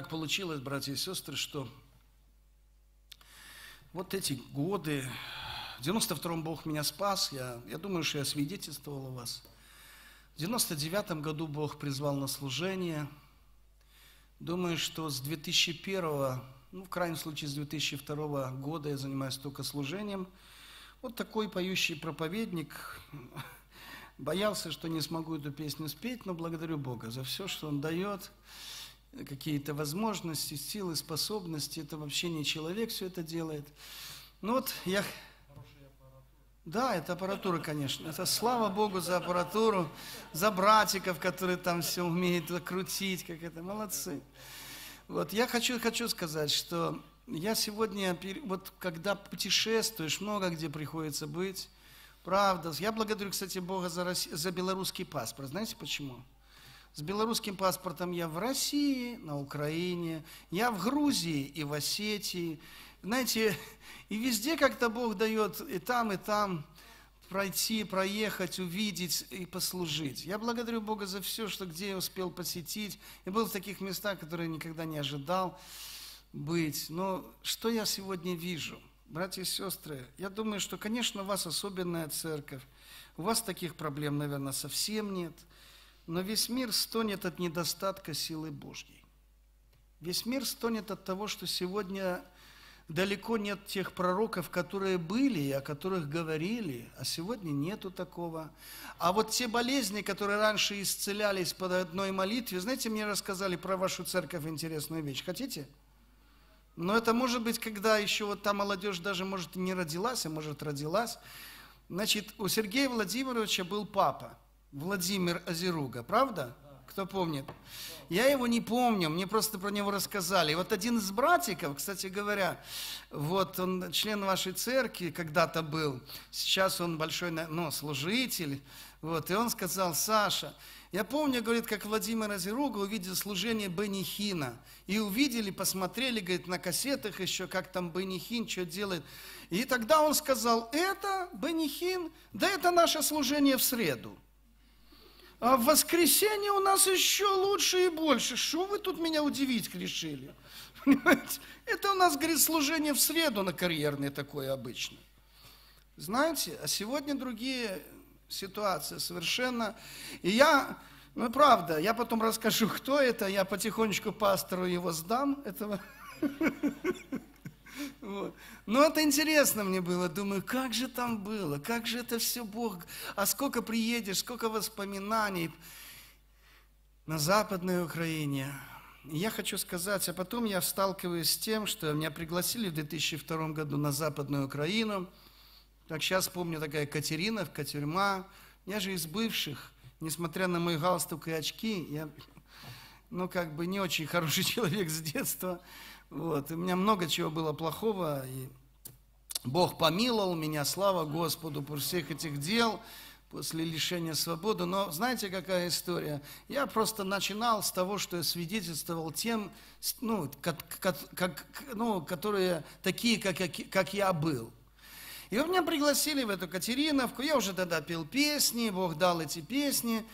так получилось, братья и сестры, что вот эти годы, в 92-м Бог меня спас, я, я думаю, что я свидетельствовал у вас. В 99-м году Бог призвал на служение. Думаю, что с 2001 го ну, в крайнем случае, с 2002 года я занимаюсь только служением. Вот такой поющий проповедник. Боялся, что не смогу эту песню спеть, но благодарю Бога за все, что Он дает какие-то возможности, силы, способности. Это вообще не человек все это делает. Ну вот я... Да, это аппаратура, конечно. Это слава Богу за аппаратуру, за братиков, которые там все умеют крутить, как это, молодцы. Вот я хочу, хочу сказать, что я сегодня, вот когда путешествуешь, много где приходится быть, правда. Я благодарю, кстати, Бога за, за белорусский паспорт. Знаете почему? С белорусским паспортом я в России, на Украине, я в Грузии и в Осетии. Знаете, и везде как-то Бог дает и там, и там пройти, проехать, увидеть и послужить. Я благодарю Бога за все, что где я успел посетить. Я был в таких местах, которые никогда не ожидал быть. Но что я сегодня вижу? Братья и сестры, я думаю, что, конечно, у вас особенная церковь. У вас таких проблем, наверное, совсем нет – но весь мир стонет от недостатка силы Божьей. Весь мир стонет от того, что сегодня далеко нет тех пророков, которые были и о которых говорили, а сегодня нету такого. А вот те болезни, которые раньше исцелялись под одной молитве, знаете, мне рассказали про вашу церковь интересную вещь. Хотите? Но это может быть, когда еще вот та молодежь даже, может, не родилась, а может, родилась. Значит, у Сергея Владимировича был папа. Владимир Озеруга, правда? Кто помнит? Я его не помню, мне просто про него рассказали. И вот один из братиков, кстати говоря, вот он член вашей церкви когда-то был, сейчас он большой ну, служитель, вот, и он сказал, Саша, я помню, говорит, как Владимир Озеруга увидел служение Бенни Хина. И увидели, посмотрели, говорит, на кассетах еще, как там Бенни Хин что делает. И тогда он сказал, это Бенни Хин, да это наше служение в среду. А в воскресенье у нас еще лучше и больше. Что вы тут меня удивить решили? Понимаете? Это у нас, говорит, служение в среду на карьерное такое обычно. Знаете, а сегодня другие ситуации совершенно. И я, ну правда, я потом расскажу, кто это, я потихонечку пастору его сдам, этого Вот. Но ну, это интересно мне было. Думаю, как же там было, как же это все Бог, а сколько приедешь, сколько воспоминаний на Западной Украине. Я хочу сказать, а потом я сталкиваюсь с тем, что меня пригласили в 2002 году на Западную Украину. Так сейчас помню, такая Катерина, тюрьма. Я же из бывших, несмотря на мой галстук и очки, я, ну, как бы не очень хороший человек с детства. Вот. У меня много чего было плохого, и Бог помиловал меня, слава Господу, по всех этих дел, после лишения свободы. Но знаете, какая история? Я просто начинал с того, что я свидетельствовал тем, ну, как, как, ну которые такие, как, как я был. И меня пригласили в эту Катериновку, я уже тогда пел песни, Бог дал эти песни.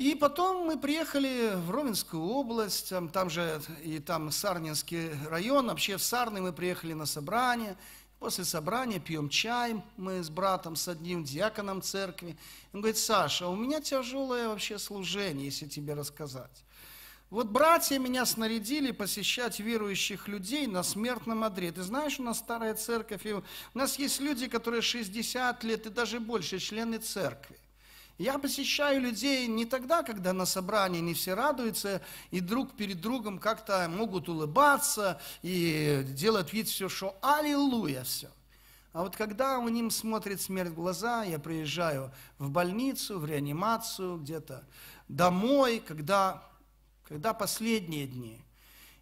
И потом мы приехали в Ровенскую область, там, там же и там Сарнинский район, вообще в Сарны мы приехали на собрание. После собрания пьем чай, мы с братом, с одним диаконом церкви. Он говорит, Саша, у меня тяжелое вообще служение, если тебе рассказать. Вот братья меня снарядили посещать верующих людей на смертном одре. Ты знаешь, у нас старая церковь, и у нас есть люди, которые 60 лет и даже больше члены церкви. Я посещаю людей не тогда, когда на собрании не все радуются, и друг перед другом как-то могут улыбаться и делать вид все, что аллилуйя все. А вот когда у ним смотрит смерть в глаза, я приезжаю в больницу, в реанимацию, где-то домой, когда, когда последние дни.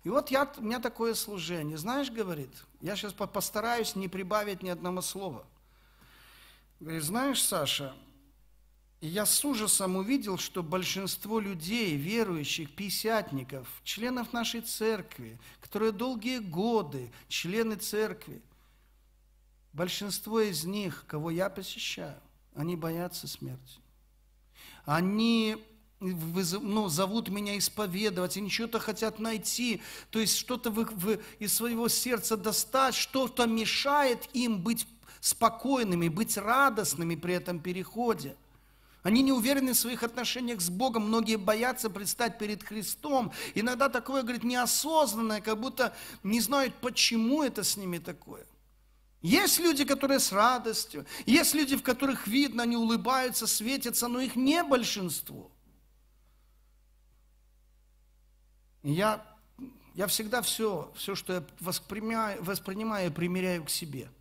И вот я, у меня такое служение. Знаешь, говорит, я сейчас постараюсь не прибавить ни одного слова. Говорит, знаешь, Саша, я с ужасом увидел, что большинство людей, верующих, писятников, членов нашей церкви, которые долгие годы члены церкви, большинство из них, кого я посещаю, они боятся смерти. Они ну, зовут меня исповедовать, они что-то хотят найти, то есть что-то из своего сердца достать, что-то мешает им быть спокойными, быть радостными при этом переходе – они не уверены в своих отношениях с Богом, многие боятся предстать перед Христом. Иногда такое, говорит, неосознанное, как будто не знают, почему это с ними такое. Есть люди, которые с радостью, есть люди, в которых видно, они улыбаются, светятся, но их не большинство. Я, я всегда все, все, что я воспринимаю, воспринимаю, примеряю к себе –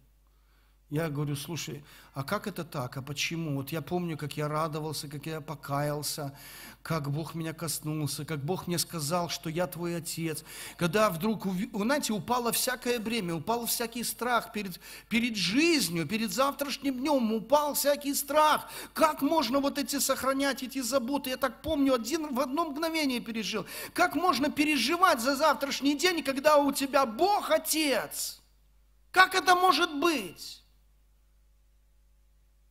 я говорю, слушай, а как это так, а почему? Вот я помню, как я радовался, как я покаялся, как Бог меня коснулся, как Бог мне сказал, что я твой отец. Когда вдруг, знаете, упало всякое бремя, упал всякий страх перед, перед жизнью, перед завтрашним днем, упал всякий страх. Как можно вот эти сохранять, эти заботы? Я так помню, один в одно мгновение пережил. Как можно переживать за завтрашний день, когда у тебя Бог отец? Как это может быть?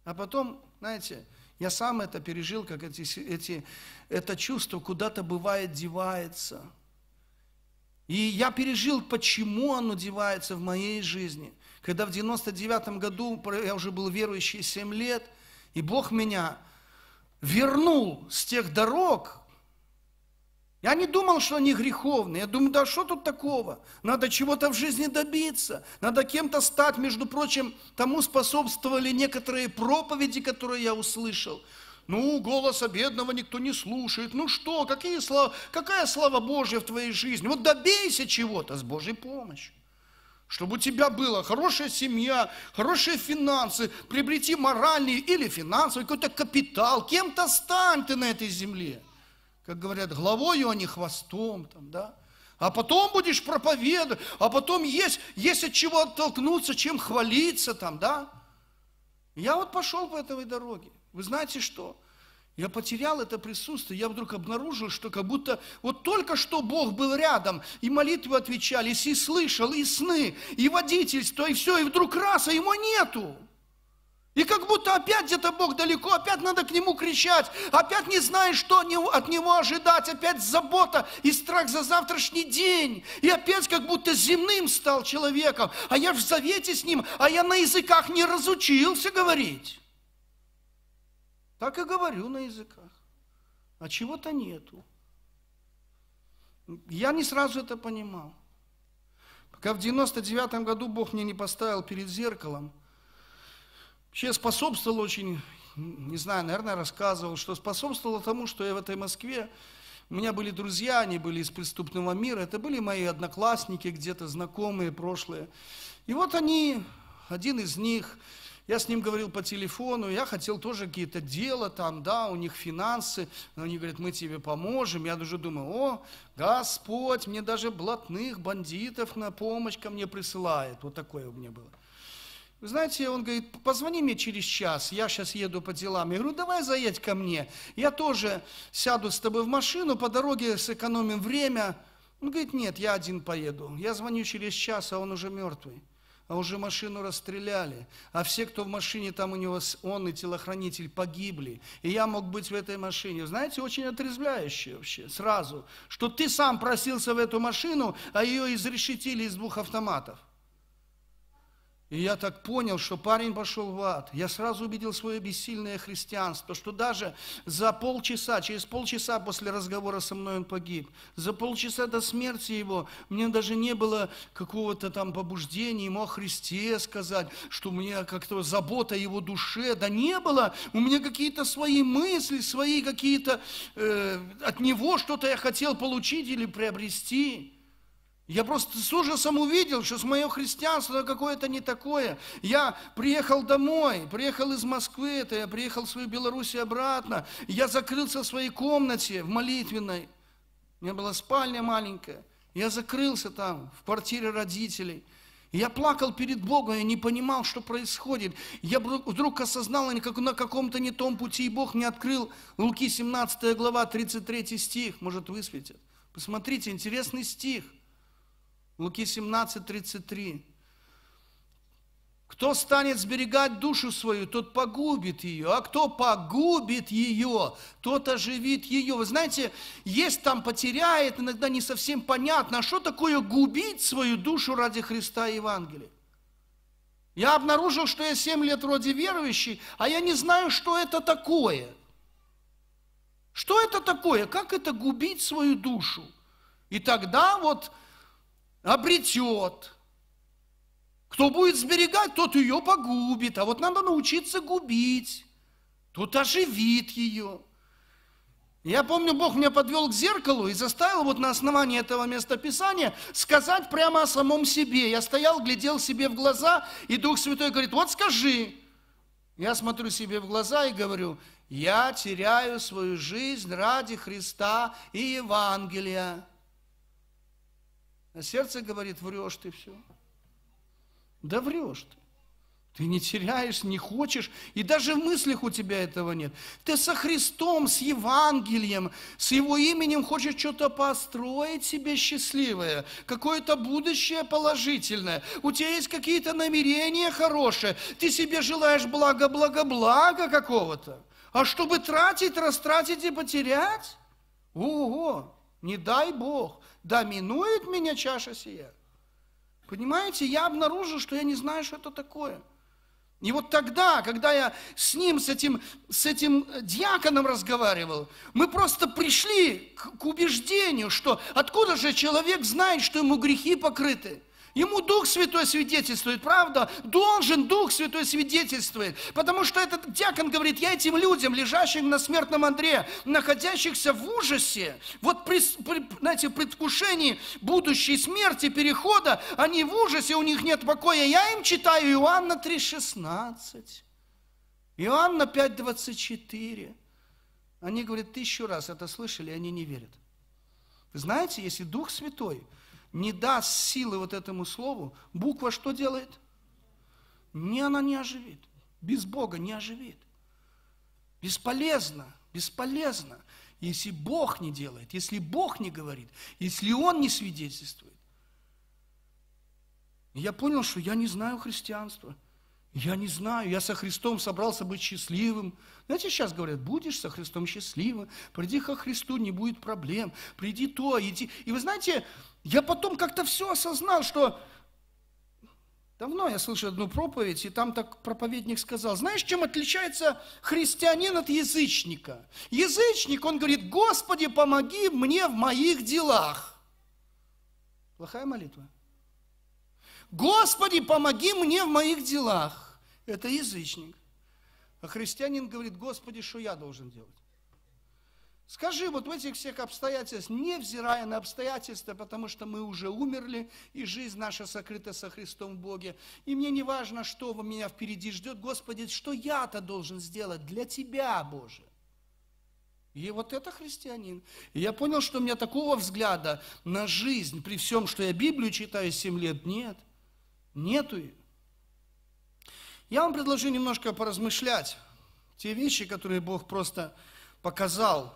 А потом, знаете, я сам это пережил, как эти, эти, это чувство куда-то бывает девается. И я пережил, почему оно девается в моей жизни. Когда в 99 году, я уже был верующий 7 лет, и Бог меня вернул с тех дорог, я не думал, что они греховные. Я думаю, да что тут такого? Надо чего-то в жизни добиться. Надо кем-то стать. Между прочим, тому способствовали некоторые проповеди, которые я услышал. Ну, голоса бедного никто не слушает. Ну что, какие слова, какая слава Божья в твоей жизни? Вот добейся чего-то с Божьей помощью. Чтобы у тебя была хорошая семья, хорошие финансы, приобрети моральный или финансовый какой-то капитал. Кем-то стань ты на этой земле как говорят, головою, а не хвостом, там, да? А потом будешь проповедовать, а потом есть, есть от чего оттолкнуться, чем хвалиться там, да? Я вот пошел по этой дороге. Вы знаете что? Я потерял это присутствие, я вдруг обнаружил, что как будто вот только что Бог был рядом, и молитвы отвечались, и слышал, и сны, и водительство, и все, и вдруг раз, а его нету. И как будто опять где-то Бог далеко, опять надо к Нему кричать, опять не знаешь, что от Него ожидать, опять забота и страх за завтрашний день. И опять как будто земным стал человеком, а я в завете с Ним, а я на языках не разучился говорить. Так и говорю на языках. А чего-то нету. Я не сразу это понимал. Пока в 99 году Бог мне не поставил перед зеркалом – Вообще способствовал очень, не знаю, наверное, рассказывал, что способствовало тому, что я в этой Москве, у меня были друзья, они были из преступного мира, это были мои одноклассники где-то, знакомые, прошлые. И вот они, один из них, я с ним говорил по телефону, я хотел тоже какие-то дела там, да, у них финансы, они говорят, мы тебе поможем. Я даже думаю, о, Господь, мне даже блатных бандитов на помощь ко мне присылает. Вот такое у меня было. Вы знаете, он говорит, позвони мне через час, я сейчас еду по делам. Я говорю, давай заедь ко мне, я тоже сяду с тобой в машину, по дороге сэкономим время. Он говорит, нет, я один поеду. Я звоню через час, а он уже мертвый. А уже машину расстреляли. А все, кто в машине, там у него он и телохранитель погибли. И я мог быть в этой машине. Знаете, очень отрезвляюще вообще, сразу. Что ты сам просился в эту машину, а ее изрешетили из двух автоматов. И я так понял, что парень пошел в ад. Я сразу увидел свое бессильное христианство, что даже за полчаса, через полчаса после разговора со мной он погиб. За полчаса до смерти его мне даже не было какого-то там побуждения ему о Христе сказать, что у меня как-то забота о его душе, да не было. У меня какие-то свои мысли, свои какие-то э, от него что-то я хотел получить или приобрести. Я просто с ужасом увидел, что с мое христианство какое-то не такое. Я приехал домой, приехал из Москвы, это я приехал в свою Белоруссию обратно. Я закрылся в своей комнате, в молитвенной. У меня была спальня маленькая. Я закрылся там, в квартире родителей. Я плакал перед Богом, я не понимал, что происходит. Я вдруг осознал, на каком-то не том пути, и Бог мне открыл Луки 17 глава, 33 стих, может, высветит. Посмотрите, интересный стих – Луки 17, 33. Кто станет сберегать душу свою, тот погубит ее. А кто погубит ее, тот оживит ее. Вы знаете, есть там потеряет, иногда не совсем понятно, а что такое губить свою душу ради Христа и Евангелия. Я обнаружил, что я 7 лет вроде верующий, а я не знаю, что это такое. Что это такое? Как это губить свою душу? И тогда вот обретет. Кто будет сберегать, тот ее погубит. А вот надо научиться губить. Тут оживит ее. Я помню, Бог меня подвел к зеркалу и заставил вот на основании этого местописания сказать прямо о самом себе. Я стоял, глядел себе в глаза, и Дух Святой говорит, вот скажи. Я смотрю себе в глаза и говорю, я теряю свою жизнь ради Христа и Евангелия. А сердце говорит, врешь ты все. Да врешь ты. Ты не теряешь, не хочешь, и даже в мыслях у тебя этого нет. Ты со Христом, с Евангелием, с Его именем хочешь что-то построить себе счастливое, какое-то будущее положительное. У тебя есть какие-то намерения хорошие, ты себе желаешь блага, блага, блага какого-то. А чтобы тратить, растратить и потерять? Ого! Не дай Бог да минует меня чаша сия. Понимаете, я обнаружил, что я не знаю, что это такое. И вот тогда, когда я с ним, с этим, с этим диаконом разговаривал, мы просто пришли к, к убеждению, что откуда же человек знает, что ему грехи покрыты – Ему Дух Святой свидетельствует, правда? Должен Дух Святой свидетельствует. Потому что этот диакон говорит, я этим людям, лежащим на смертном Андре, находящихся в ужасе, вот при, при знаете, предвкушении будущей смерти, перехода, они в ужасе, у них нет покоя. Я им читаю Иоанна 3,16, Иоанна 5,24. Они говорят, тысячу раз это слышали, они не верят. Вы знаете, если Дух Святой не даст силы вот этому слову, буква что делает? Не она не оживит. Без Бога не оживит. Бесполезно, бесполезно. Если Бог не делает, если Бог не говорит, если Он не свидетельствует. Я понял, что я не знаю христианства. Я не знаю, я со Христом собрался быть счастливым. Знаете, сейчас говорят, будешь со Христом счастливым, приди ко Христу, не будет проблем, приди то, иди. И вы знаете, я потом как-то все осознал, что давно я слышал одну проповедь, и там так проповедник сказал, знаешь, чем отличается христианин от язычника? Язычник, он говорит, Господи, помоги мне в моих делах. Плохая молитва. Господи, помоги мне в моих делах. Это язычник. А христианин говорит, Господи, что я должен делать? Скажи, вот в этих всех обстоятельствах, невзирая на обстоятельства, потому что мы уже умерли, и жизнь наша сокрыта со Христом в Боге, и мне не важно, что у меня впереди ждет, Господи, что я-то должен сделать для Тебя, Боже? И вот это христианин. И я понял, что у меня такого взгляда на жизнь, при всем, что я Библию читаю 7 лет, нет. Нету ее. Я вам предложу немножко поразмышлять те вещи, которые Бог просто показал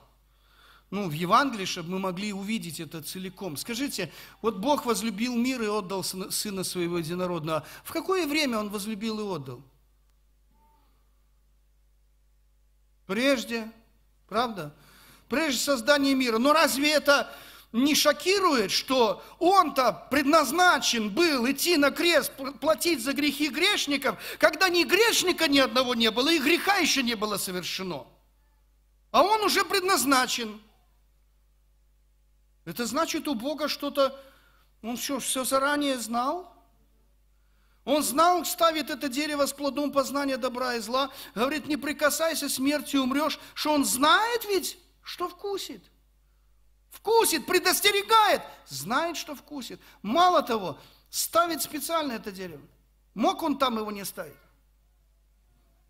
ну, в Евангелии, чтобы мы могли увидеть это целиком. Скажите, вот Бог возлюбил мир и отдал Сына Своего Единородного. В какое время Он возлюбил и отдал? Прежде, правда? Прежде создания мира. Но разве это не шокирует, что он-то предназначен был идти на крест, платить за грехи грешников, когда ни грешника ни одного не было, и греха еще не было совершено. А он уже предназначен. Это значит, у Бога что-то, он все, все заранее знал. Он знал, ставит это дерево с плодом познания добра и зла, говорит, не прикасайся, смертью умрешь, что он знает ведь, что вкусит. Вкусит, предостерегает, знает, что вкусит. Мало того, ставит специально это дерево. Мог он там его не ставить?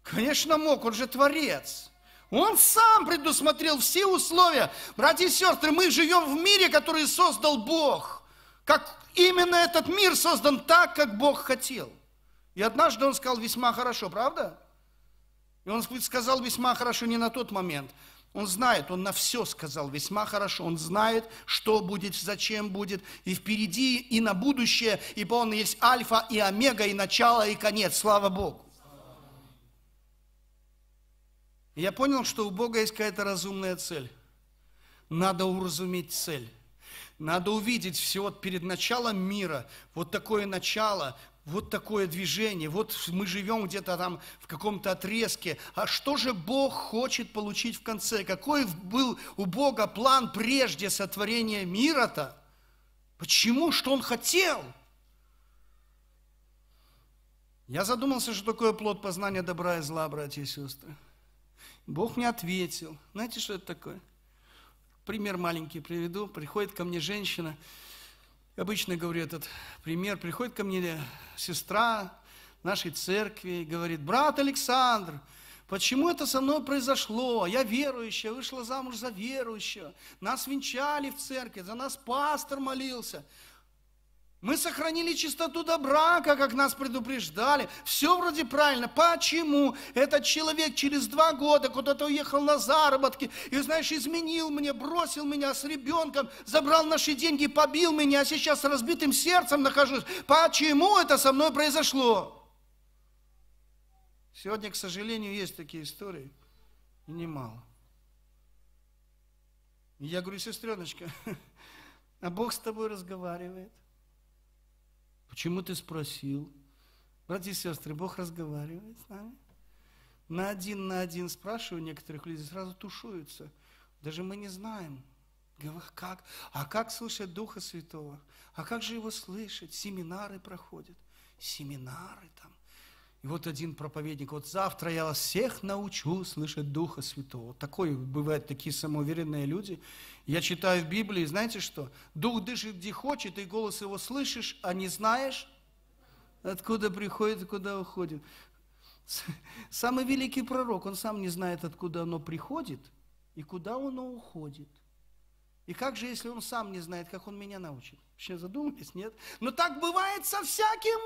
Конечно, мог, он же творец. Он сам предусмотрел все условия. Братья и сестры, мы живем в мире, который создал Бог. Как именно этот мир создан так, как Бог хотел. И однажды он сказал весьма хорошо, правда? И он сказал весьма хорошо не на тот момент. Он знает, он на все сказал весьма хорошо, он знает, что будет, зачем будет, и впереди, и на будущее, ибо он есть альфа и омега, и начало, и конец, слава Богу. я понял, что у Бога есть какая-то разумная цель. Надо уразуметь цель. Надо увидеть все вот перед началом мира, вот такое начало, вот такое движение, вот мы живем где-то там в каком-то отрезке. А что же Бог хочет получить в конце? Какой был у Бога план прежде сотворения мира-то? Почему? Что Он хотел? Я задумался, что такое плод познания добра и зла, братья и сестры. Бог мне ответил. Знаете, что это такое? Пример маленький приведу. Приходит ко мне женщина, обычно говорю этот пример, приходит ко мне сестра нашей церкви и говорит, брат Александр, Почему это со мной произошло? Я верующая, вышла замуж за верующего. Нас венчали в церкви, за нас пастор молился. Мы сохранили чистоту до брака, как нас предупреждали. Все вроде правильно. Почему этот человек через два года куда-то уехал на заработки и, знаешь, изменил мне, бросил меня с ребенком, забрал наши деньги, побил меня, а сейчас с разбитым сердцем нахожусь. Почему это со мной произошло? Сегодня, к сожалению, есть такие истории, и немало. я говорю, сестреночка, а Бог с тобой разговаривает. Почему ты спросил? Братья и сестры, Бог разговаривает с нами. На один на один спрашиваю некоторых людей, сразу тушуются. Даже мы не знаем, «А как? А как слышать Духа Святого? А как же его слышать? Семинары проходят. Семинары там. И вот один проповедник, вот завтра я вас всех научу слышать Духа Святого. Вот такое бывают такие самоуверенные люди. Я читаю в Библии, знаете что? Дух дышит где хочет, и голос его слышишь, а не знаешь, откуда приходит и куда уходит. Самый великий пророк, он сам не знает, откуда оно приходит и куда оно уходит. И как же, если он сам не знает, как он меня научит? Вообще задумались, нет? Но так бывает со всяким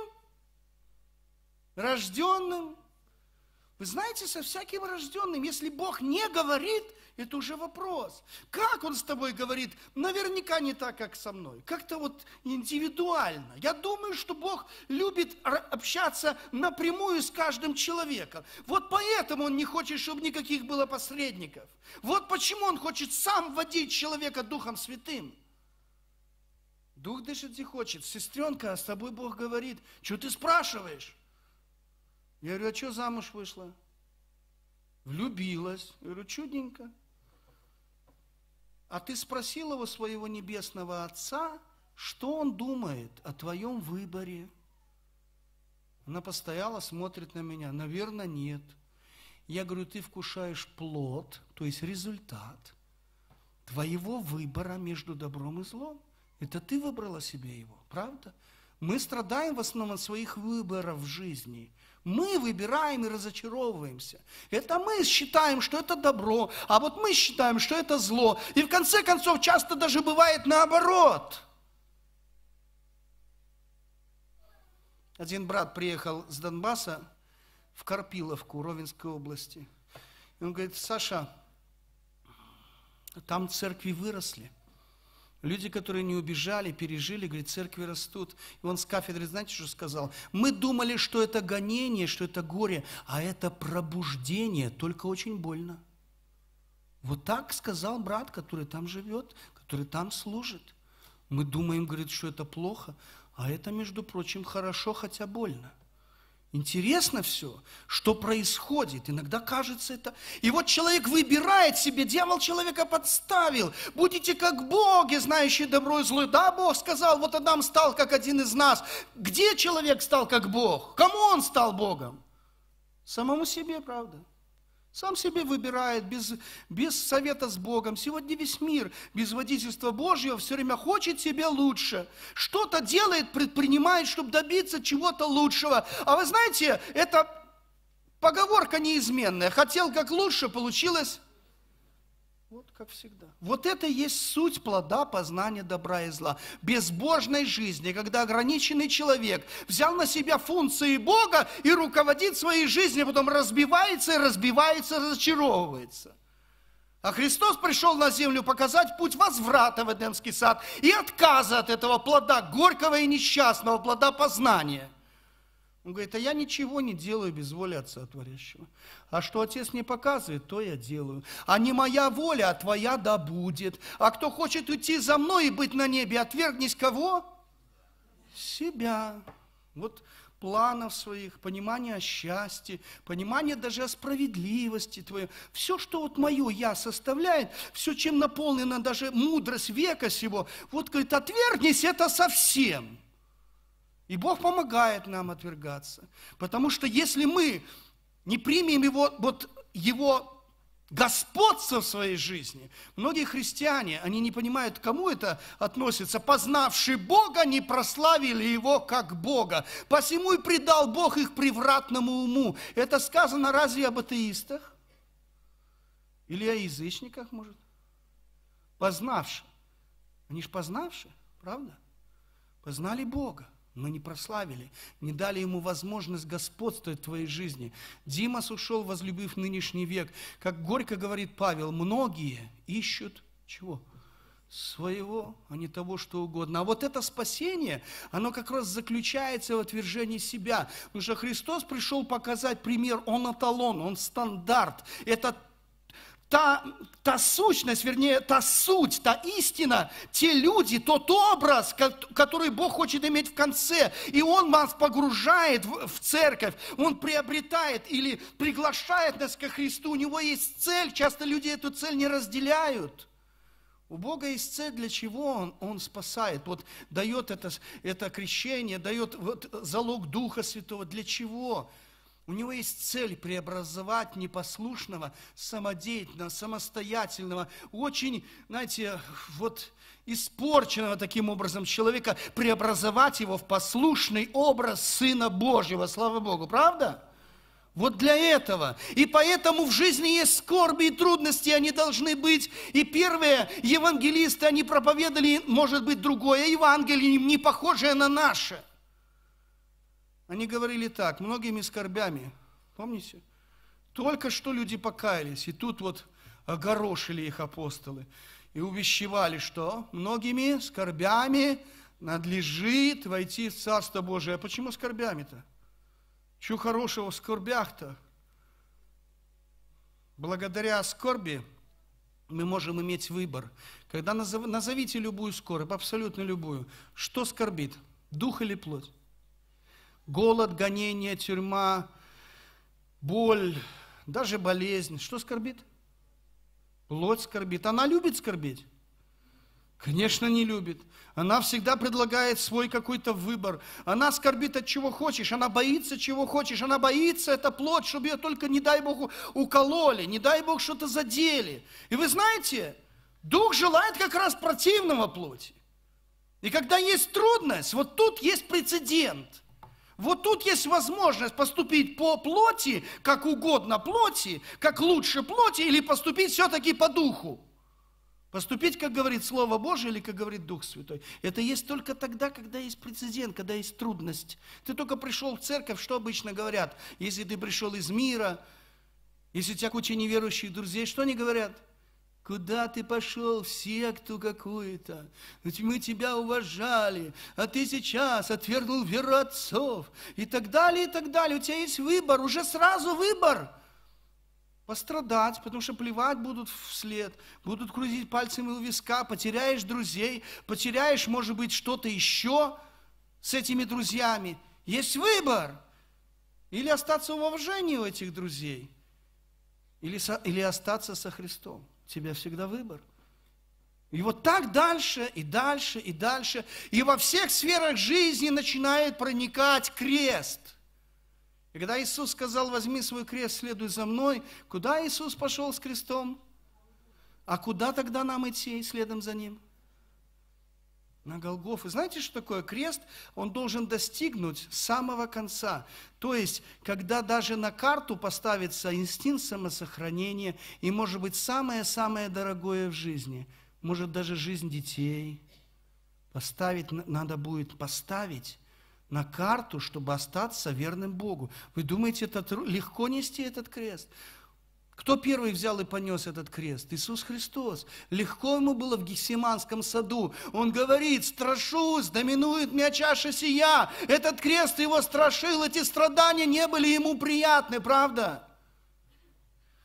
рожденным. Вы знаете, со всяким рожденным, если Бог не говорит, это уже вопрос. Как Он с тобой говорит? Наверняка не так, как со мной. Как-то вот индивидуально. Я думаю, что Бог любит общаться напрямую с каждым человеком. Вот поэтому Он не хочет, чтобы никаких было посредников. Вот почему Он хочет сам водить человека Духом Святым. Дух дышит где хочет. Сестренка, а с тобой Бог говорит. Чего ты спрашиваешь? Я говорю, а что замуж вышла? Влюбилась. Я говорю, чудненько. А ты спросила его своего небесного отца, что он думает о твоем выборе? Она постояла, смотрит на меня. Наверное, нет. Я говорю, ты вкушаешь плод, то есть результат твоего выбора между добром и злом. Это ты выбрала себе его, Правда? Мы страдаем в основном от своих выборов в жизни. Мы выбираем и разочаровываемся. Это мы считаем, что это добро, а вот мы считаем, что это зло. И в конце концов часто даже бывает наоборот. Один брат приехал с Донбасса в Карпиловку Ровенской области. И он говорит, Саша, там церкви выросли – Люди, которые не убежали, пережили, говорит, церкви растут. И он с кафедры, знаете, что сказал? Мы думали, что это гонение, что это горе, а это пробуждение, только очень больно. Вот так сказал брат, который там живет, который там служит. Мы думаем, говорит, что это плохо, а это, между прочим, хорошо, хотя больно. Интересно все, что происходит. Иногда кажется это... И вот человек выбирает себе, дьявол человека подставил. Будете как боги, знающие добро и зло. Да, Бог сказал, вот Адам стал как один из нас. Где человек стал как Бог? Кому он стал Богом? Самому себе, правда. Сам себе выбирает, без, без совета с Богом. Сегодня весь мир без водительства Божьего все время хочет себе лучше. Что-то делает, предпринимает, чтобы добиться чего-то лучшего. А вы знаете, это поговорка неизменная. Хотел как лучше, получилось вот как всегда. Вот это есть суть плода познания добра и зла. Безбожной жизни, когда ограниченный человек взял на себя функции Бога и руководит своей жизнью, а потом разбивается и разбивается, разочаровывается. А Христос пришел на землю показать путь возврата в Эдемский сад и отказа от этого плода горького и несчастного, плода познания. Он говорит, а я ничего не делаю без воли Отца Творящего. А что Отец мне показывает, то я делаю. А не моя воля, а твоя да будет. А кто хочет уйти за мной и быть на небе, отвергнись кого? Себя. Вот планов своих, понимание о счастье, понимание даже о справедливости твоем. Все, что вот мое «я» составляет, все, чем наполнена даже мудрость века сего, вот, говорит, отвергнись это совсем – и Бог помогает нам отвергаться. Потому что если мы не примем его, вот его господство в своей жизни. Многие христиане, они не понимают, к кому это относится. «Познавши Бога, не прославили Его как Бога, посему и предал Бог их превратному уму». Это сказано разве об атеистах? Или о язычниках, может? «Познавши». Они же познавши, правда? Познали Бога но не прославили, не дали ему возможность господствовать в твоей жизни. Димас ушел, возлюбив нынешний век. Как горько говорит Павел, многие ищут чего? Своего, а не того, что угодно. А вот это спасение, оно как раз заключается в отвержении себя. Потому что Христос пришел показать пример, он эталон, он стандарт. Это та, та сущность, вернее, та суть, та истина, те люди, тот образ, который Бог хочет иметь в конце. И Он нас погружает в, в церковь, Он приобретает или приглашает нас ко Христу. У Него есть цель, часто люди эту цель не разделяют. У Бога есть цель, для чего Он, он спасает. Вот дает это, это крещение, дает вот залог Духа Святого. Для чего? Для чего? У него есть цель преобразовать непослушного, самодеятельного, самостоятельного, очень, знаете, вот испорченного таким образом человека, преобразовать его в послушный образ Сына Божьего, слава Богу, правда? Вот для этого. И поэтому в жизни есть скорби и трудности, они должны быть. И первые евангелисты, они проповедовали, может быть, другое Евангелие, не похожее на наше – они говорили так, многими скорбями, помните? Только что люди покаялись, и тут вот огорошили их апостолы и увещевали, что многими скорбями надлежит войти в Царство Божие. А почему скорбями-то? Чего хорошего в скорбях-то? Благодаря скорби мы можем иметь выбор. Когда назовите любую скорбь, абсолютно любую, что скорбит, дух или плоть? Голод, гонение, тюрьма, боль, даже болезнь. Что скорбит? Плоть скорбит. Она любит скорбить? Конечно, не любит. Она всегда предлагает свой какой-то выбор. Она скорбит от чего хочешь, она боится чего хочешь, она боится, это плоть, чтобы ее только, не дай Бог, укололи, не дай Бог, что-то задели. И вы знаете, Дух желает как раз противного плоти. И когда есть трудность, вот тут есть прецедент – вот тут есть возможность поступить по плоти, как угодно плоти, как лучше плоти, или поступить все-таки по духу. Поступить, как говорит Слово Божие, или как говорит Дух Святой. Это есть только тогда, когда есть прецедент, когда есть трудность. Ты только пришел в церковь, что обычно говорят? Если ты пришел из мира, если у тебя куча неверующих друзей, что они говорят? Куда ты пошел в секту какую-то? Ведь мы тебя уважали, а ты сейчас отвергнул веру отцов и так далее, и так далее. У тебя есть выбор, уже сразу выбор. Пострадать, потому что плевать будут вслед, будут крутить пальцами у виска, потеряешь друзей, потеряешь, может быть, что-то еще с этими друзьями. Есть выбор. Или остаться в уважении у этих друзей, или, со, или остаться со Христом тебя всегда выбор. И вот так дальше, и дальше, и дальше. И во всех сферах жизни начинает проникать крест. И когда Иисус сказал, возьми свой крест, следуй за мной, куда Иисус пошел с крестом? А куда тогда нам идти следом за Ним? на Голгофу. Знаете, что такое крест? Он должен достигнуть самого конца. То есть, когда даже на карту поставится инстинкт самосохранения и, может быть, самое-самое дорогое в жизни, может, даже жизнь детей, поставить, надо будет поставить на карту, чтобы остаться верным Богу. Вы думаете, это легко нести этот крест? Кто первый взял и понес этот крест? Иисус Христос. Легко ему было в Гефсиманском саду. Он говорит, страшусь, доминует меня чаша сия. Этот крест его страшил, эти страдания не были ему приятны, правда?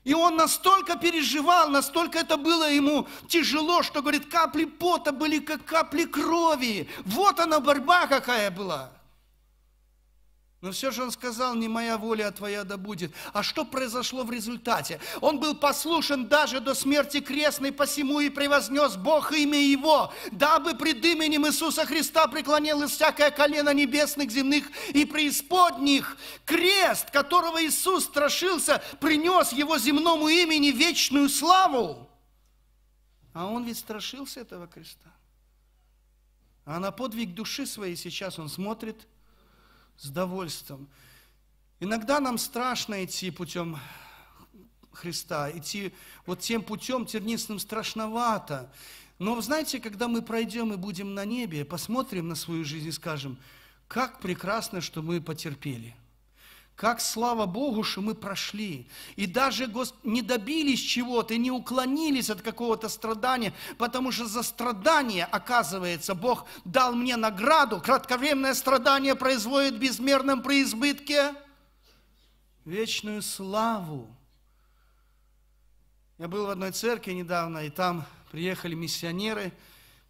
И он настолько переживал, настолько это было ему тяжело, что, говорит, капли пота были как капли крови. Вот она борьба какая была. Но все же он сказал, не моя воля, а твоя да будет. А что произошло в результате? Он был послушен даже до смерти крестной, посему и превознес Бог имя Его, дабы пред именем Иисуса Христа преклонилось всякое колено небесных, земных и преисподних. Крест, которого Иисус страшился, принес Его земному имени вечную славу. А он ведь страшился этого креста. А на подвиг души своей сейчас он смотрит – с довольством. Иногда нам страшно идти путем Христа, идти вот тем путем тернистым страшновато. Но знаете, когда мы пройдем и будем на небе, посмотрим на свою жизнь и скажем, как прекрасно, что мы потерпели – как слава Богу, что мы прошли. И даже Гос... не добились чего-то, не уклонились от какого-то страдания, потому что за страдание, оказывается, Бог дал мне награду. Кратковременное страдание производит в безмерном преизбытке вечную славу. Я был в одной церкви недавно, и там приехали миссионеры,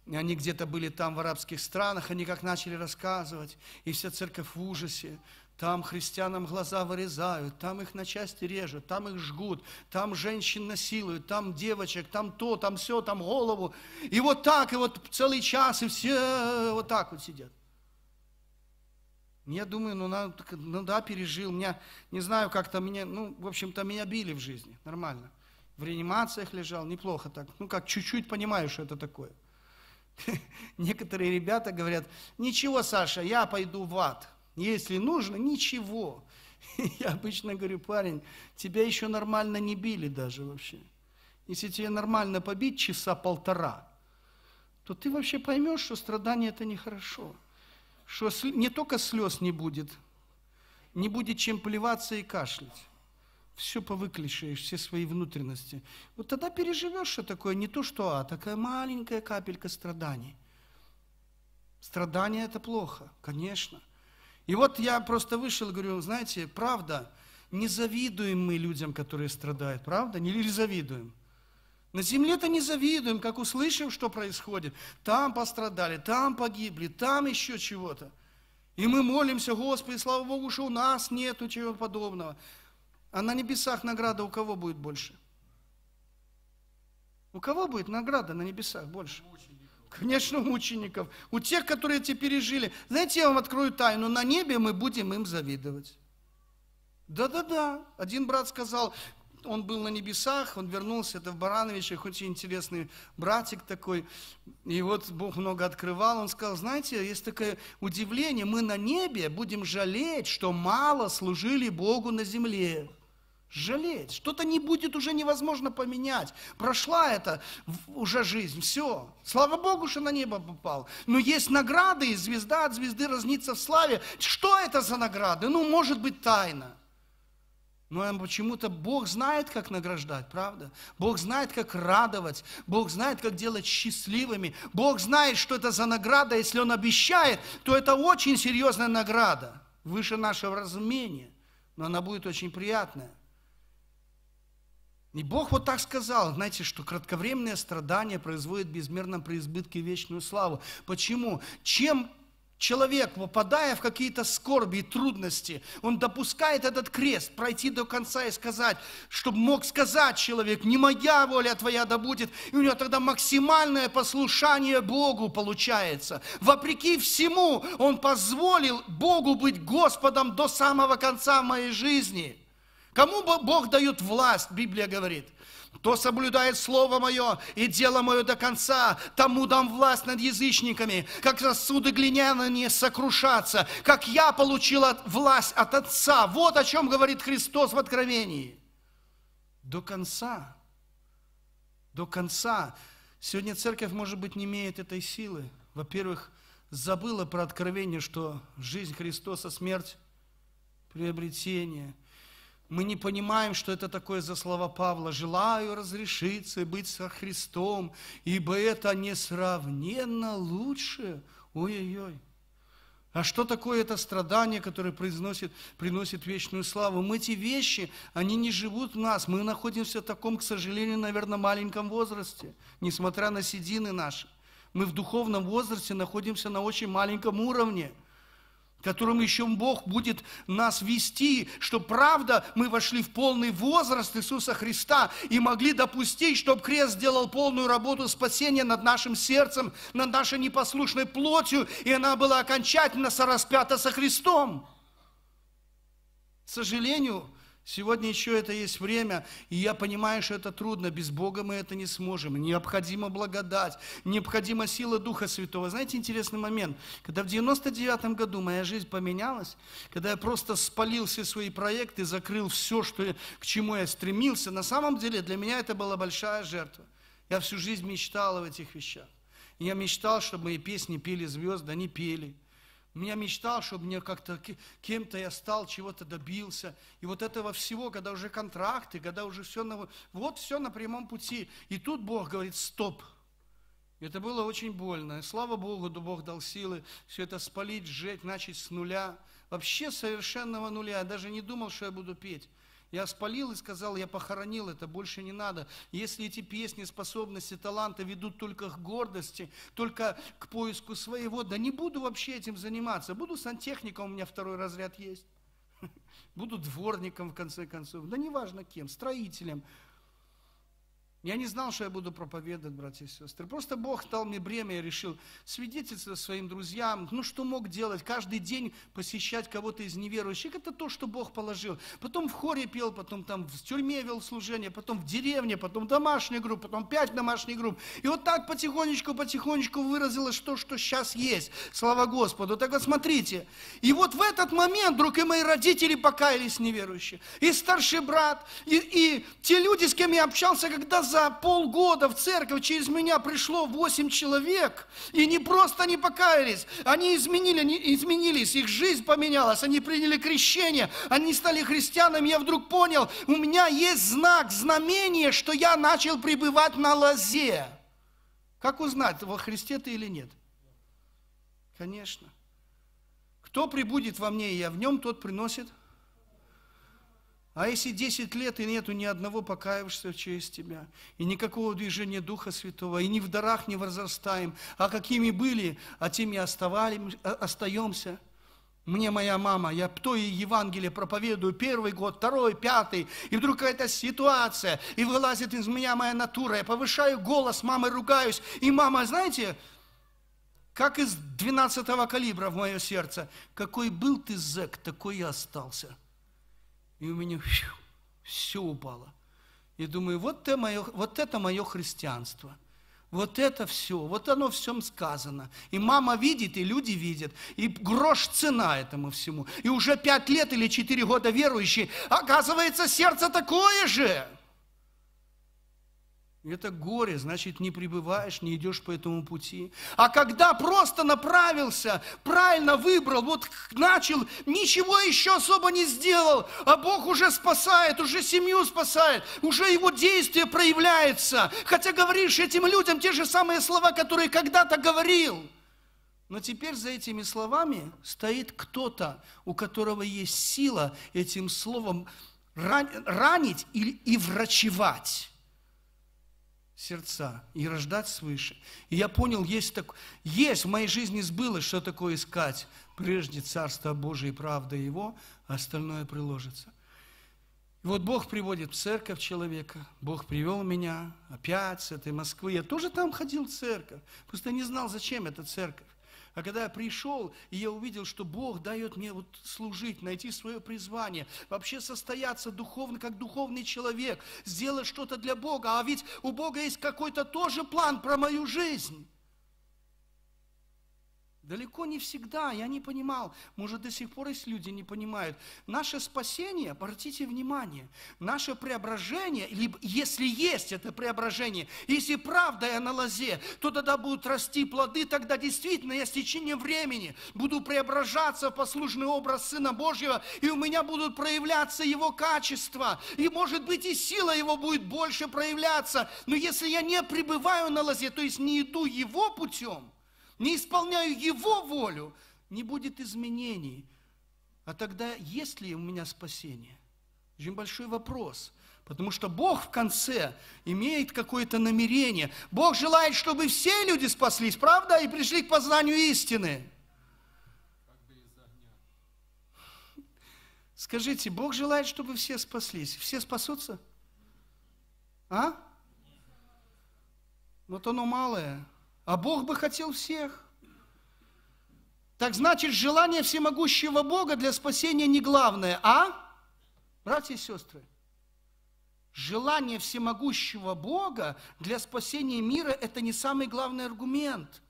и они где-то были там в арабских странах, они как начали рассказывать, и вся церковь в ужасе. Там христианам глаза вырезают, там их на части режут, там их жгут, там женщин насилуют, там девочек, там то, там все, там голову. И вот так, и вот целый час, и все вот так вот сидят. Я думаю, ну, надо ну да, пережил, меня, не знаю, как-то меня, ну, в общем-то, меня били в жизни, нормально. В реанимациях лежал, неплохо так, ну, как чуть-чуть понимаю, что это такое. Некоторые ребята говорят, ничего, Саша, я пойду в ад. Если нужно, ничего. Я обычно говорю, парень, тебя еще нормально не били даже вообще. Если тебе нормально побить часа полтора, то ты вообще поймешь, что страдание это нехорошо. Что не только слез не будет, не будет чем плеваться и кашлять. Все повыклишаешь, все свои внутренности. Вот тогда переживешь, что такое не то, что а, такая маленькая капелька страданий. Страдание – это плохо, конечно. И вот я просто вышел и говорю, знаете, правда, не завидуем мы людям, которые страдают, правда? Или завидуем? На земле-то не завидуем, как услышим, что происходит. Там пострадали, там погибли, там еще чего-то. И мы молимся, Господи, слава Богу, что у нас нету чего подобного. А на небесах награда у кого будет больше? У кого будет награда на небесах больше? Конечно, у мучеников, у тех, которые эти пережили. Знаете, я вам открою тайну, на небе мы будем им завидовать. Да-да-да, один брат сказал, он был на небесах, он вернулся, это в Барановичах, очень интересный братик такой. И вот Бог много открывал, он сказал, знаете, есть такое удивление, мы на небе будем жалеть, что мало служили Богу на земле жалеть. Что-то не будет уже невозможно поменять. Прошла эта уже жизнь, все. Слава Богу, что на небо попал. Но есть награды, и звезда от звезды разнится в славе. Что это за награды? Ну, может быть, тайна. Но ну, а почему-то Бог знает, как награждать, правда? Бог знает, как радовать. Бог знает, как делать счастливыми. Бог знает, что это за награда. Если Он обещает, то это очень серьезная награда, выше нашего разумения. Но она будет очень приятная. И Бог вот так сказал, знаете, что кратковременное страдание производит в безмерном преизбытке вечную славу. Почему? Чем человек, попадая в какие-то скорби и трудности, он допускает этот крест, пройти до конца и сказать, чтобы мог сказать человек, не моя воля твоя да будет, и у него тогда максимальное послушание Богу получается. Вопреки всему, он позволил Богу быть Господом до самого конца моей жизни – Кому Бог дает власть, Библия говорит? Кто соблюдает Слово Мое и дело Мое до конца, тому дам власть над язычниками, как сосуды глиняные сокрушаться, как я получил власть от Отца. Вот о чем говорит Христос в Откровении. До конца. До конца. Сегодня церковь, может быть, не имеет этой силы. Во-первых, забыла про откровение, что жизнь Христоса, смерть, приобретение – мы не понимаем, что это такое за слова Павла. «Желаю разрешиться и быть со Христом, ибо это несравненно лучше». Ой-ой-ой. А что такое это страдание, которое произносит, приносит вечную славу? Мы эти вещи, они не живут в нас. Мы находимся в таком, к сожалению, наверное, маленьком возрасте, несмотря на седины наши. Мы в духовном возрасте находимся на очень маленьком уровне – которым еще Бог будет нас вести, что правда мы вошли в полный возраст Иисуса Христа и могли допустить, чтобы крест сделал полную работу спасения над нашим сердцем, над нашей непослушной плотью, и она была окончательно сораспята со Христом. К сожалению, Сегодня еще это есть время, и я понимаю, что это трудно, без Бога мы это не сможем. Необходима благодать, необходима сила Духа Святого. Знаете, интересный момент, когда в 99 году моя жизнь поменялась, когда я просто спалил все свои проекты, закрыл все, что, к чему я стремился, на самом деле для меня это была большая жертва. Я всю жизнь мечтал об этих вещах. Я мечтал, чтобы мои песни пели звезды, они пели – меня мечтал, чтобы мне как-то кем-то я стал, чего-то добился. И вот этого всего, когда уже контракты, когда уже все на... Вот все на прямом пути. И тут Бог говорит, стоп. Это было очень больно. И слава Богу, Бог дал силы все это спалить, сжечь, начать с нуля. Вообще совершенного нуля. Я даже не думал, что я буду петь. Я спалил и сказал, я похоронил, это больше не надо. Если эти песни, способности, таланты ведут только к гордости, только к поиску своего, да не буду вообще этим заниматься. Буду сантехником, у меня второй разряд есть. Буду дворником, в конце концов. Да неважно кем, строителем. Я не знал, что я буду проповедовать, братья и сестры. Просто Бог дал мне бремя и решил свидетельствовать своим друзьям. Ну, что мог делать? Каждый день посещать кого-то из неверующих. Это то, что Бог положил. Потом в хоре пел, потом там в тюрьме вел служение, потом в деревне, потом домашняя группа, потом пять домашних групп. И вот так потихонечку-потихонечку выразилось то, что сейчас есть. Слава Господу. Так вот смотрите. И вот в этот момент, вдруг и мои родители покаялись неверующие. И старший брат, и, и те люди, с кем я общался, когда за полгода в церковь через меня пришло 8 человек, и не просто не покаялись, они изменили, изменились, их жизнь поменялась, они приняли крещение, они стали христианами. Я вдруг понял, у меня есть знак, знамение, что я начал пребывать на лозе. Как узнать, во Христе ты или нет? Конечно. Кто прибудет во мне, и я в нем, тот приносит – а если 10 лет и нету ни одного покаявшегося через тебя, и никакого движения Духа Святого, и ни в дарах не возрастаем, а какими были, а теми оставали, э, остаемся. Мне моя мама, я то и Евангелие проповедую первый год, второй, пятый, и вдруг какая-то ситуация, и вылазит из меня моя натура, я повышаю голос, мамой ругаюсь, и мама, знаете, как из 12 калибра в мое сердце, какой был ты зэк, такой и остался – и у меня фью, все упало. И думаю, вот, ты мое, вот это мое христианство. Вот это все, вот оно всем сказано. И мама видит, и люди видят. И грош цена этому всему. И уже пять лет или четыре года верующий, оказывается, сердце такое же. Это горе, значит, не пребываешь, не идешь по этому пути. А когда просто направился, правильно выбрал, вот начал, ничего еще особо не сделал, а Бог уже спасает, уже семью спасает, уже его действие проявляется. Хотя говоришь этим людям те же самые слова, которые когда-то говорил. Но теперь за этими словами стоит кто-то, у которого есть сила этим словом ранить и, и врачевать сердца и рождать свыше. И я понял, есть, так... есть в моей жизни сбылось, что такое искать. Прежде Царство Божие и правда Его, а остальное приложится. И вот Бог приводит в церковь человека, Бог привел меня опять с этой Москвы. Я тоже там ходил в церковь, просто не знал, зачем эта церковь. А когда я пришел, и я увидел, что Бог дает мне вот служить, найти свое призвание, вообще состояться духовно, как духовный человек, сделать что-то для Бога, а ведь у Бога есть какой-то тоже план про мою жизнь. Далеко не всегда, я не понимал, может, до сих пор есть люди не понимают. Наше спасение, обратите внимание, наше преображение, либо если есть это преображение, если правда я на лозе, то тогда будут расти плоды, тогда действительно я с течением времени буду преображаться в послужный образ Сына Божьего, и у меня будут проявляться Его качества, и, может быть, и сила Его будет больше проявляться. Но если я не пребываю на лозе, то есть не иду Его путем – не исполняю Его волю, не будет изменений. А тогда есть ли у меня спасение? Очень большой вопрос. Потому что Бог в конце имеет какое-то намерение. Бог желает, чтобы все люди спаслись, правда, и пришли к познанию истины. Скажите, Бог желает, чтобы все спаслись. Все спасутся? А? Вот оно малое. А Бог бы хотел всех. Так значит, желание всемогущего Бога для спасения не главное, а, братья и сестры, желание всемогущего Бога для спасения мира – это не самый главный аргумент.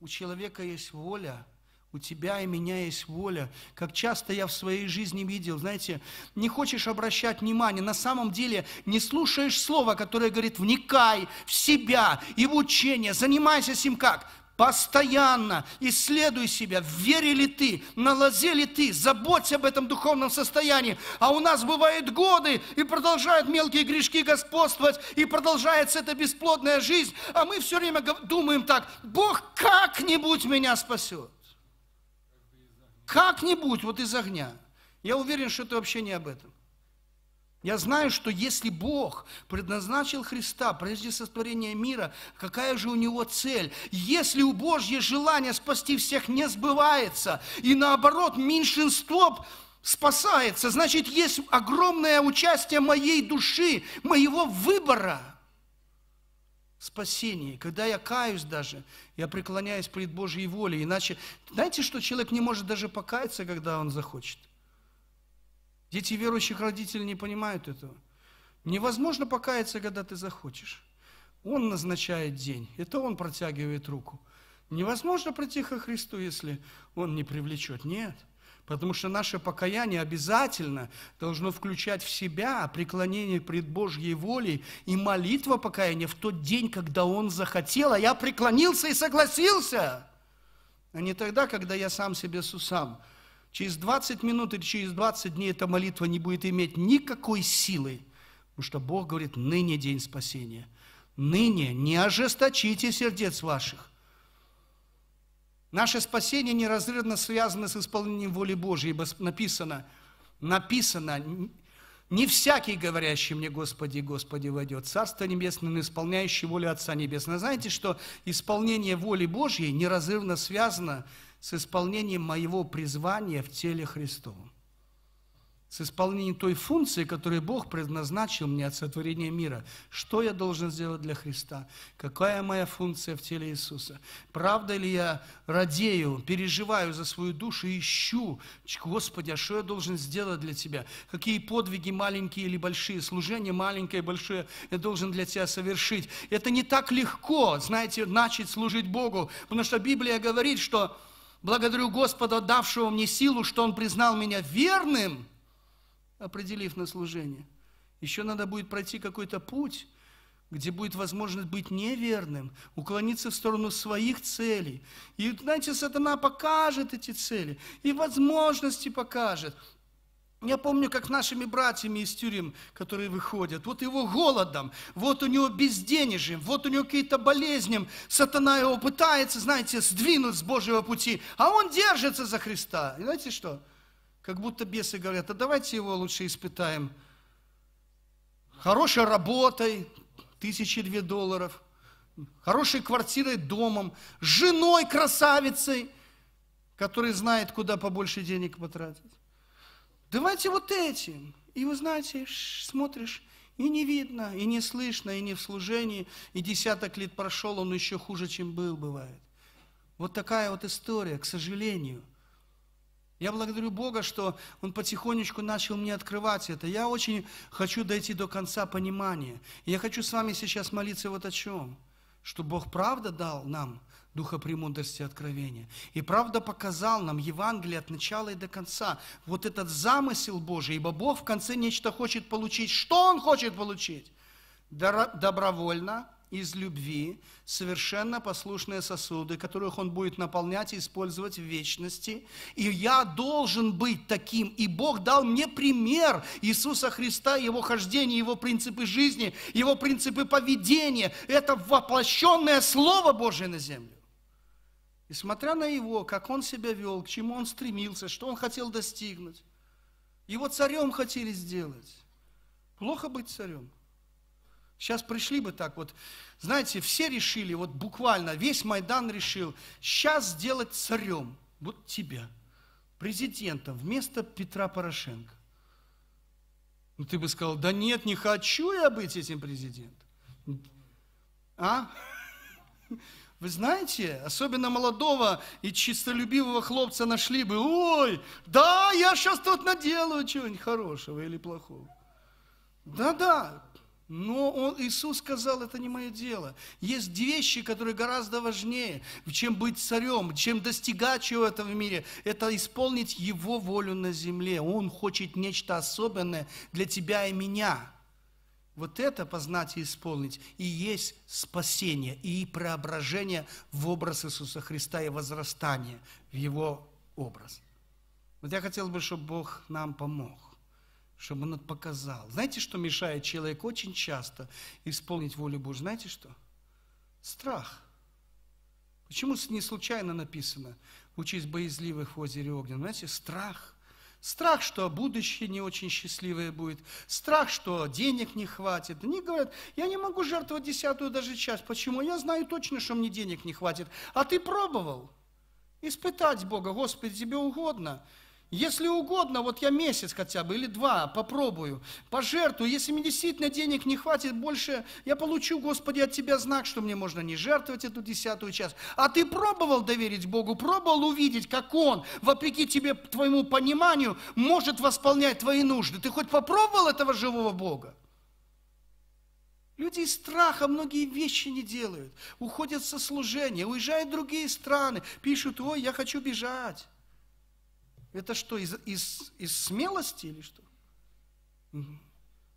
У человека есть воля – у тебя и меня есть воля. Как часто я в своей жизни видел, знаете, не хочешь обращать внимание, на самом деле не слушаешь слова, которое говорит, вникай в себя и в учение, занимайся сим как? Постоянно исследуй себя, в вере ли ты, на лозе ли ты, заботься об этом духовном состоянии. А у нас бывают годы, и продолжают мелкие грешки господствовать, и продолжается эта бесплодная жизнь, а мы все время думаем так, Бог как-нибудь меня спасет как-нибудь вот из огня. Я уверен, что это вообще не об этом. Я знаю, что если Бог предназначил Христа прежде сотворения мира, какая же у него цель? Если у Божье желание спасти всех не сбывается, и наоборот, меньшинство спасается, значит, есть огромное участие моей души, моего выбора – спасении, когда я каюсь даже, я преклоняюсь перед Божьей волей. Иначе, знаете, что человек не может даже покаяться, когда он захочет? Дети верующих родителей не понимают этого. Невозможно покаяться, когда ты захочешь. Он назначает день, это он протягивает руку. Невозможно прийти ко Христу, если он не привлечет. Нет. Потому что наше покаяние обязательно должно включать в себя преклонение пред Божьей волей и молитва покаяния в тот день, когда Он захотел, а я преклонился и согласился, а не тогда, когда я сам себе сусам. Через 20 минут или через 20 дней эта молитва не будет иметь никакой силы, потому что Бог говорит, ныне день спасения. Ныне не ожесточите сердец ваших, Наше спасение неразрывно связано с исполнением воли Божьей, ибо написано, написано, не всякий, говорящий мне, Господи, Господи, войдет Царство Небесное, но исполняющий волю Отца Небесного. Знаете, что исполнение воли Божьей неразрывно связано с исполнением моего призвания в теле Христовом с исполнением той функции, которую Бог предназначил мне от сотворения мира. Что я должен сделать для Христа? Какая моя функция в теле Иисуса? Правда ли я радею, переживаю за свою душу и ищу, Господи, а что я должен сделать для Тебя? Какие подвиги маленькие или большие, служение маленькое и большое я должен для Тебя совершить? Это не так легко, знаете, начать служить Богу, потому что Библия говорит, что благодарю Господа, давшего мне силу, что Он признал меня верным – определив на служение. Еще надо будет пройти какой-то путь, где будет возможность быть неверным, уклониться в сторону своих целей. И, знаете, сатана покажет эти цели, и возможности покажет. Я помню, как нашими братьями из тюрем, которые выходят, вот его голодом, вот у него безденежьем, вот у него какие-то болезни, сатана его пытается, знаете, сдвинуть с Божьего пути, а он держится за Христа. И знаете что? Как будто бесы говорят, а давайте его лучше испытаем хорошей работой, тысячи две долларов, хорошей квартирой, домом, женой красавицей, которая знает, куда побольше денег потратить. Давайте вот этим. И вы знаете, смотришь, и не видно, и не слышно, и не в служении. И десяток лет прошел, он еще хуже, чем был, бывает. Вот такая вот история, к сожалению – я благодарю Бога, что Он потихонечку начал мне открывать это. Я очень хочу дойти до конца понимания. я хочу с вами сейчас молиться вот о чем. Что Бог правда дал нам духа премудрости и откровения. И правда показал нам Евангелие от начала и до конца. Вот этот замысел Божий, ибо Бог в конце нечто хочет получить. Что Он хочет получить? Добровольно, из любви, совершенно послушные сосуды, которых Он будет наполнять и использовать в вечности. И я должен быть таким. И Бог дал мне пример Иисуса Христа, Его хождение, Его принципы жизни, Его принципы поведения. Это воплощенное Слово Божие на землю. И смотря на Его, как Он себя вел, к чему Он стремился, что Он хотел достигнуть, Его царем хотели сделать. Плохо быть царем – Сейчас пришли бы так вот, знаете, все решили, вот буквально весь Майдан решил, сейчас сделать царем, вот тебя, президентом, вместо Петра Порошенко. Ну, ты бы сказал, да нет, не хочу я быть этим президентом. А? Вы знаете, особенно молодого и чистолюбивого хлопца нашли бы, ой, да, я сейчас тут наделаю чего-нибудь хорошего или плохого. Да-да, но он, Иисус сказал, это не мое дело. Есть вещи, которые гораздо важнее, чем быть царем, чем достигать чего то в мире. Это исполнить Его волю на земле. Он хочет нечто особенное для тебя и меня. Вот это познать и исполнить и есть спасение и преображение в образ Иисуса Христа и возрастание в Его образ. Вот я хотел бы, чтобы Бог нам помог чтобы Он это показал. Знаете, что мешает человеку очень часто исполнить волю Божью? Знаете что? Страх. Почему не случайно написано «Учись боязливых в озере огня»? Знаете, страх. Страх, что будущее не очень счастливое будет. Страх, что денег не хватит. Они говорят, я не могу жертвовать десятую даже часть. Почему? Я знаю точно, что мне денег не хватит. А ты пробовал? Испытать Бога, Господи, тебе угодно – если угодно, вот я месяц хотя бы или два попробую, пожертвую. Если мне действительно денег не хватит больше, я получу, Господи, от Тебя знак, что мне можно не жертвовать эту десятую часть. А ты пробовал доверить Богу, пробовал увидеть, как Он, вопреки тебе, твоему пониманию, может восполнять твои нужды. Ты хоть попробовал этого живого Бога? Люди из страха многие вещи не делают, уходят со служения, уезжают в другие страны, пишут, ой, я хочу бежать. Это что, из, из, из смелости или что?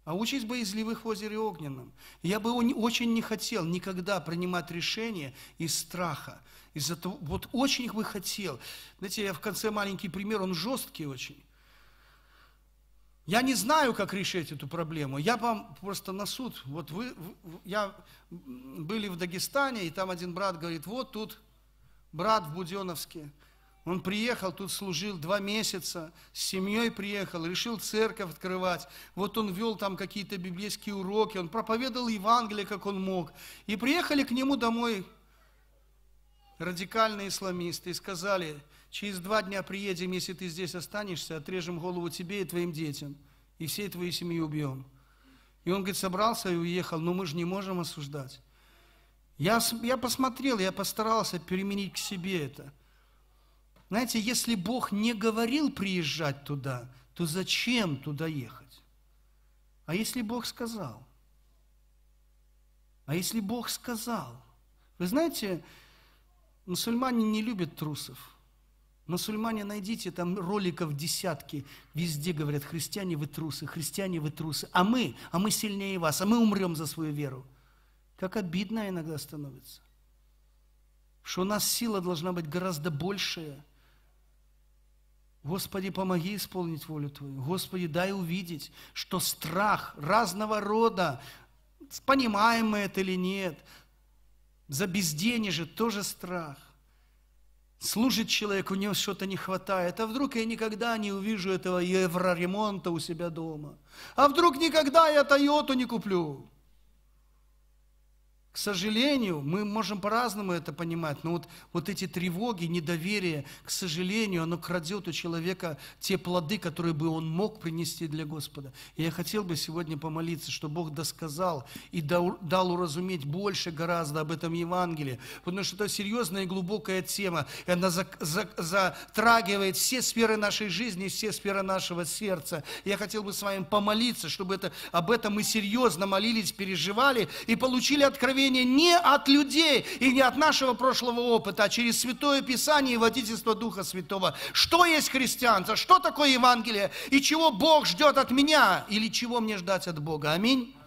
А участь боязливых в озере огненном. Я бы очень не хотел никогда принимать решения из страха. Из-за вот очень бы хотел. Знаете, я в конце маленький пример, он жесткий очень. Я не знаю, как решить эту проблему. Я вам просто на суд. Вот вы, я были в Дагестане, и там один брат говорит, вот тут брат в Буденовске, он приехал, тут служил два месяца, с семьей приехал, решил церковь открывать. Вот он вел там какие-то библейские уроки, он проповедовал Евангелие, как он мог. И приехали к нему домой радикальные исламисты и сказали, через два дня приедем, если ты здесь останешься, отрежем голову тебе и твоим детям, и всей твоей семьи убьем. И он, говорит, собрался и уехал, но мы же не можем осуждать. Я, я посмотрел, я постарался переменить к себе это – знаете, если Бог не говорил приезжать туда, то зачем туда ехать? А если Бог сказал? А если Бог сказал? Вы знаете, мусульмане не любят трусов. Мусульмане, найдите там роликов десятки, везде говорят, христиане вы трусы, христиане вы трусы, а мы, а мы сильнее вас, а мы умрем за свою веру. Как обидно иногда становится, что у нас сила должна быть гораздо большая, Господи, помоги исполнить волю Твою. Господи, дай увидеть, что страх разного рода, понимаем мы это или нет, за безденежье тоже страх. Служит человек, у него что-то не хватает. А вдруг я никогда не увижу этого евроремонта у себя дома? А вдруг никогда я Тойоту не куплю? К сожалению, мы можем по-разному это понимать, но вот, вот эти тревоги, недоверие, к сожалению, оно крадет у человека те плоды, которые бы он мог принести для Господа. И я хотел бы сегодня помолиться, чтобы Бог досказал и дал, дал уразуметь больше гораздо об этом Евангелии, потому что это серьезная и глубокая тема, и она за, за, затрагивает все сферы нашей жизни, все сферы нашего сердца. Я хотел бы с вами помолиться, чтобы это, об этом мы серьезно молились, переживали и получили откровение откровение не от людей и не от нашего прошлого опыта, а через Святое Писание и водительство Духа Святого. Что есть христианство? Что такое Евангелие? И чего Бог ждет от меня? Или чего мне ждать от Бога? Аминь.